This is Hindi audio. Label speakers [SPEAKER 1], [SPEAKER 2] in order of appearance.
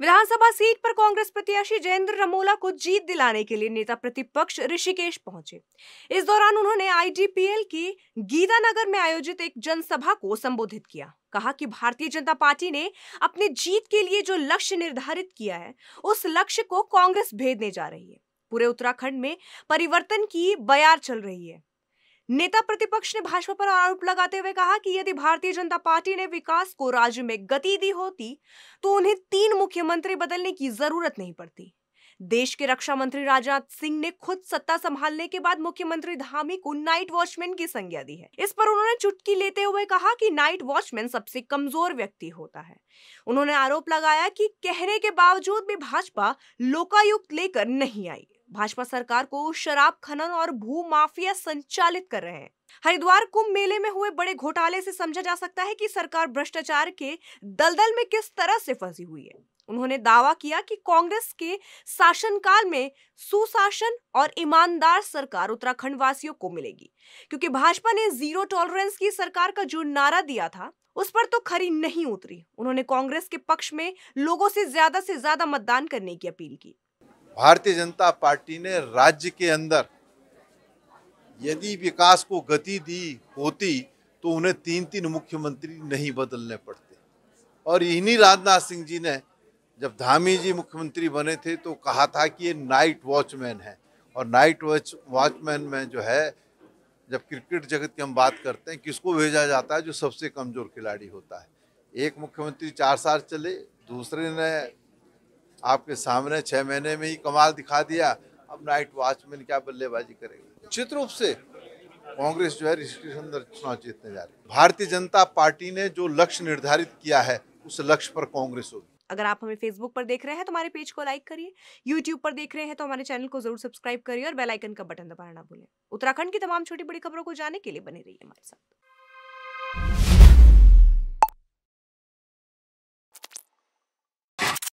[SPEAKER 1] विधानसभा सीट पर कांग्रेस प्रत्याशी जयेंद्र रमोला को जीत दिलाने के लिए नेता प्रतिपक्ष ऋषिकेश पहुंचे इस दौरान उन्होंने आईडीपीएल की गीतानगर में आयोजित एक जनसभा को संबोधित किया कहा कि भारतीय जनता पार्टी ने अपने जीत के लिए जो लक्ष्य निर्धारित किया है उस लक्ष्य को कांग्रेस भेदने जा रही है पूरे उत्तराखंड में परिवर्तन की बयार चल रही है नेता प्रतिपक्ष ने भाजपा पर आरोप लगाते हुए कहा कि यदि भारतीय जनता पार्टी ने विकास को राज्य में गति दी होती तो उन्हें तीन मुख्यमंत्री बदलने की जरूरत नहीं पड़ती देश के रक्षा मंत्री राजनाथ सिंह ने खुद सत्ता संभालने के बाद मुख्यमंत्री धामी को नाइट वॉचमैन की संज्ञा दी है इस पर उन्होंने चुटकी लेते हुए कहा कि नाइट वॉचमैन सबसे कमजोर व्यक्ति होता है उन्होंने आरोप लगाया कि कहने के बावजूद भी भाजपा लोकायुक्त लेकर नहीं आई भाजपा सरकार को शराब खनन और भू माफिया संचालित कर रहे हैं हरिद्वार कुंभ मेले में हुए बड़े घोटाले से समझा जा सकता है कि सरकार भ्रष्टाचार के दलदल में किस तरह से फंसी हुई है उन्होंने दावा किया कि कांग्रेस के शासनकाल में सुशासन और ईमानदार सरकार उत्तराखंड वासियों को मिलेगी क्योंकि भाजपा ने जीरो टॉलरेंस की सरकार का जो नारा दिया था उस पर तो खरी नहीं उतरी उन्होंने कांग्रेस के पक्ष में लोगों से ज्यादा से ज्यादा मतदान करने की अपील की
[SPEAKER 2] भारतीय जनता पार्टी ने राज्य के अंदर यदि विकास को गति दी होती तो उन्हें तीन तीन मुख्यमंत्री नहीं बदलने पड़ते और इन्हीं राजनाथ सिंह जी ने जब धामी जी मुख्यमंत्री बने थे तो कहा था कि ये नाइट वॉचमैन है और नाइट वॉच वॉचमैन में जो है जब क्रिकेट जगत की हम बात करते हैं किसको भेजा जाता है जो सबसे कमज़ोर खिलाड़ी होता है एक मुख्यमंत्री चार साल चले दूसरे ने आपके सामने छः महीने में ही कमाल दिखा दिया अब नाइट वॉचमैन क्या बल्लेबाजी करेगा निश्चित रूप से कांग्रेस जो है ऋषिकेश अंदर चुनाव जीतने जा रही है भारतीय जनता पार्टी ने जो लक्ष्य निर्धारित किया है उस लक्ष्य पर कांग्रेस होगी
[SPEAKER 1] अगर आप हमें फेसबुक पर देख रहे हैं तो हमारे पेज को लाइक करिए यूट्यूब पर देख रहे हैं तो हमारे चैनल को जरूर सब्सक्राइब करिए और बेल आइकन का बटन दबाना ना भूलें उत्तराखंड की तमाम छोटी बड़ी खबरों को जाने के लिए बने रहिए हमारे साथ